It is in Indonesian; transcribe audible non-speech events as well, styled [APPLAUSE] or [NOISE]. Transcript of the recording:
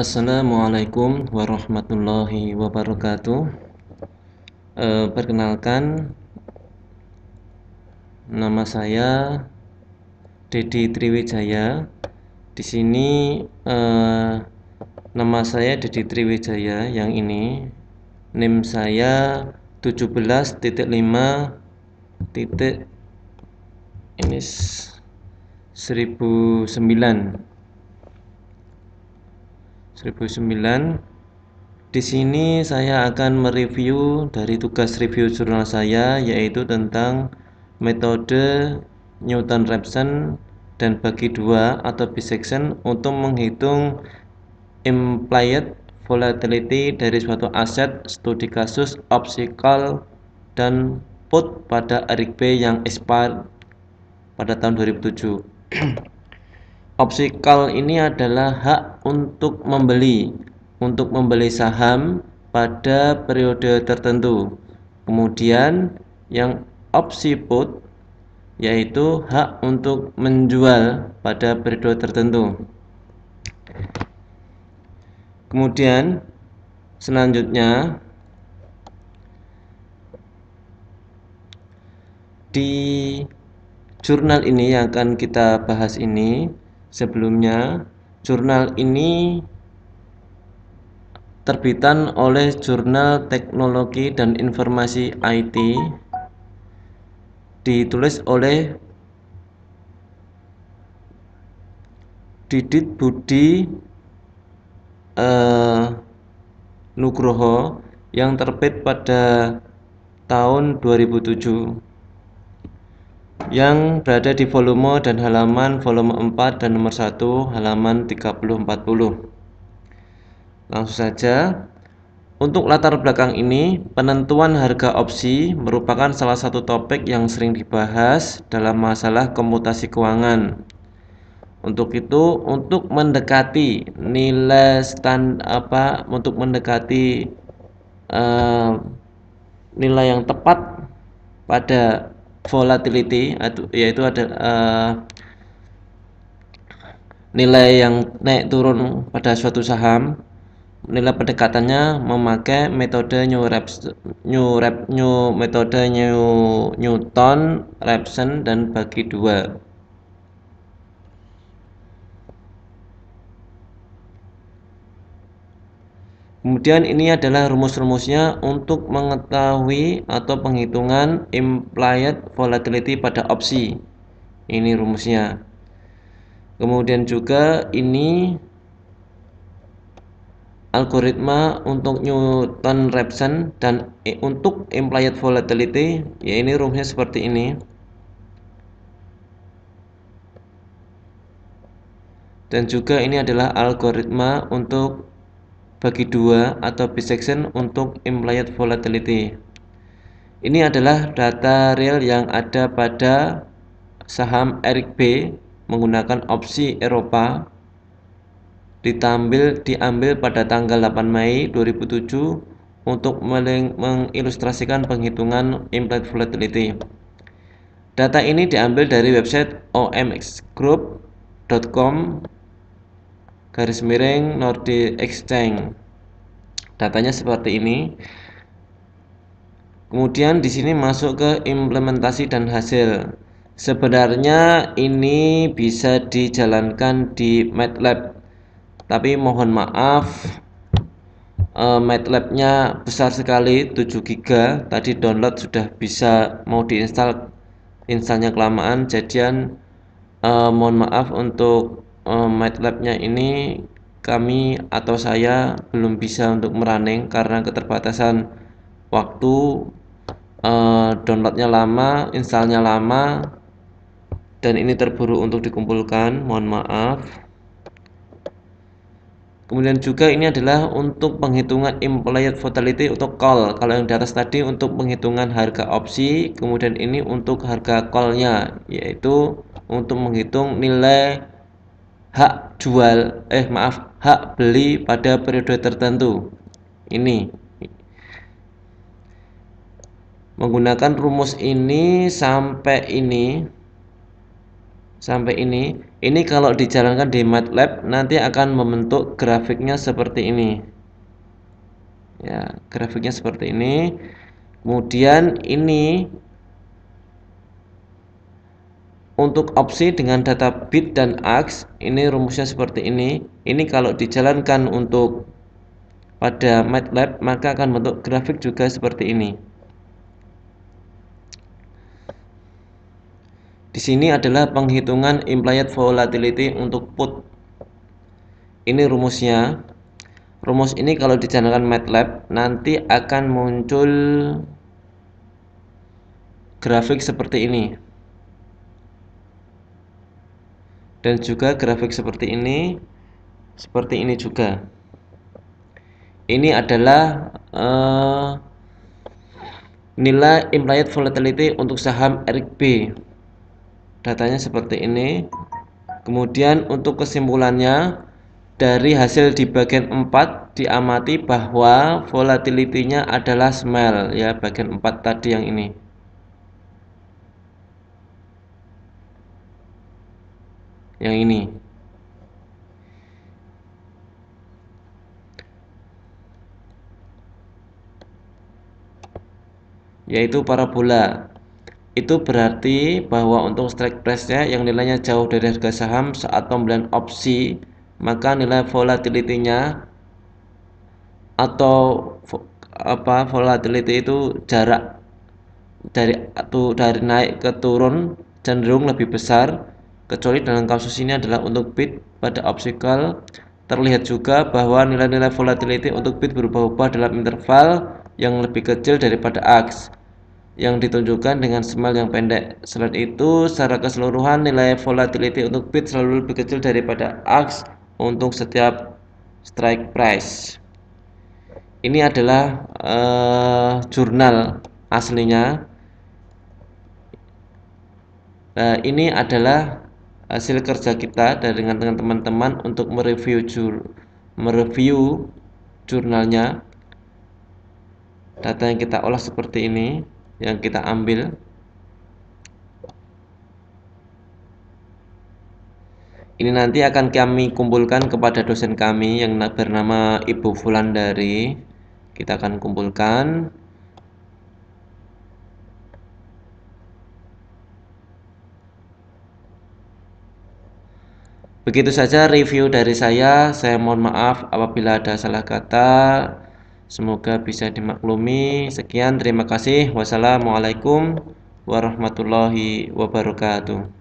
Assalamualaikum warahmatullahi wabarakatuh. E, perkenalkan, nama saya Dedi Triwijaya. Di sini e, nama saya Dedi Triwijaya yang ini, NIM saya 17.5. titik ini 1009 1009 di sini saya akan mereview dari tugas review jurnal saya yaitu tentang metode Newton-Raphson dan bagi dua atau bisection untuk menghitung implied volatility dari suatu aset studi kasus opsi dan put pada RIB yang expired pada tahun 2007. [CLEARS THROAT] opsi call ini adalah hak untuk membeli untuk membeli saham pada periode tertentu kemudian yang opsi put yaitu hak untuk menjual pada periode tertentu kemudian selanjutnya di jurnal ini yang akan kita bahas ini sebelumnya jurnal ini terbitan oleh Jurnal Teknologi dan Informasi IT ditulis oleh Didit Budi eh, Nugroho yang terbit pada tahun 2007 yang berada di volume dan halaman volume 4 dan nomor 1 halaman 3040. Langsung saja. Untuk latar belakang ini, penentuan harga opsi merupakan salah satu topik yang sering dibahas dalam masalah komputasi keuangan. Untuk itu, untuk mendekati nilai stand apa untuk mendekati uh, nilai yang tepat pada volatility yaitu ada uh, nilai yang naik turun pada suatu saham nilai pendekatannya memakai metode new Rep, new rep new metode new Newton Repson dan bagi dua Kemudian ini adalah rumus-rumusnya untuk mengetahui atau penghitungan implied volatility pada opsi. Ini rumusnya. Kemudian juga ini algoritma untuk Newton Raphson dan untuk implied volatility ya ini rumusnya seperti ini. Dan juga ini adalah algoritma untuk bagi dua atau bisection untuk implied volatility. Ini adalah data real yang ada pada saham Eric B menggunakan opsi Eropa Ditambil diambil pada tanggal 8 Mei 2007 untuk mengilustrasikan penghitungan implied volatility. Data ini diambil dari website omxgroup.com garis miring Nordic Exchange. Datanya seperti ini. Kemudian di sini masuk ke implementasi dan hasil. Sebenarnya ini bisa dijalankan di MATLAB, tapi mohon maaf uh, MATLAB-nya besar sekali 7 GB. Tadi download sudah bisa mau diinstal, instalnya kelamaan. Jadian uh, mohon maaf untuk uh, eh, matlab ini kami atau saya belum bisa untuk merunning karena keterbatasan waktu uh, downloadnya lama, installnya lama dan ini terburu untuk dikumpulkan, mohon maaf kemudian juga ini adalah untuk penghitungan implied volatility untuk call kalau yang di atas tadi untuk penghitungan harga opsi kemudian ini untuk harga callnya yaitu untuk menghitung nilai hak jual eh maaf hak beli pada periode tertentu ini menggunakan rumus ini sampai ini sampai ini ini kalau dijalankan di MATLAB nanti akan membentuk grafiknya seperti ini ya grafiknya seperti ini kemudian ini untuk opsi dengan data bit dan aks ini rumusnya seperti ini ini kalau dijalankan untuk pada MATLAB maka akan bentuk grafik juga seperti ini di sini adalah penghitungan implied volatility untuk put ini rumusnya rumus ini kalau dijalankan MATLAB nanti akan muncul grafik seperti ini dan juga grafik seperti ini seperti ini juga ini adalah uh, nilai implied volatility untuk saham RGB datanya seperti ini kemudian untuk kesimpulannya dari hasil di bagian 4 diamati bahwa volatility-nya adalah smell ya bagian 4 tadi yang ini yang ini yaitu parabola itu berarti bahwa untuk strike price-nya yang nilainya jauh dari harga saham saat pembelian opsi maka nilai volatility-nya atau apa volatility itu jarak dari atau dari naik ke turun cenderung lebih besar kecuali dalam kasus ini adalah untuk bid pada obstacle terlihat juga bahwa nilai-nilai volatility untuk bid berubah-ubah dalam interval yang lebih kecil daripada ax yang ditunjukkan dengan smile yang pendek. Selain itu, secara keseluruhan nilai volatility untuk bid selalu lebih kecil daripada ax untuk setiap strike price. Ini adalah uh, jurnal aslinya. Uh, ini adalah hasil kerja kita dari dengan teman-teman untuk mereview jur, mereview jurnalnya data yang kita olah seperti ini yang kita ambil ini nanti akan kami kumpulkan kepada dosen kami yang bernama Ibu Fulan dari kita akan kumpulkan Begitu saja review dari saya. Saya mohon maaf apabila ada salah kata. Semoga bisa dimaklumi. Sekian, terima kasih. Wassalamualaikum warahmatullahi wabarakatuh.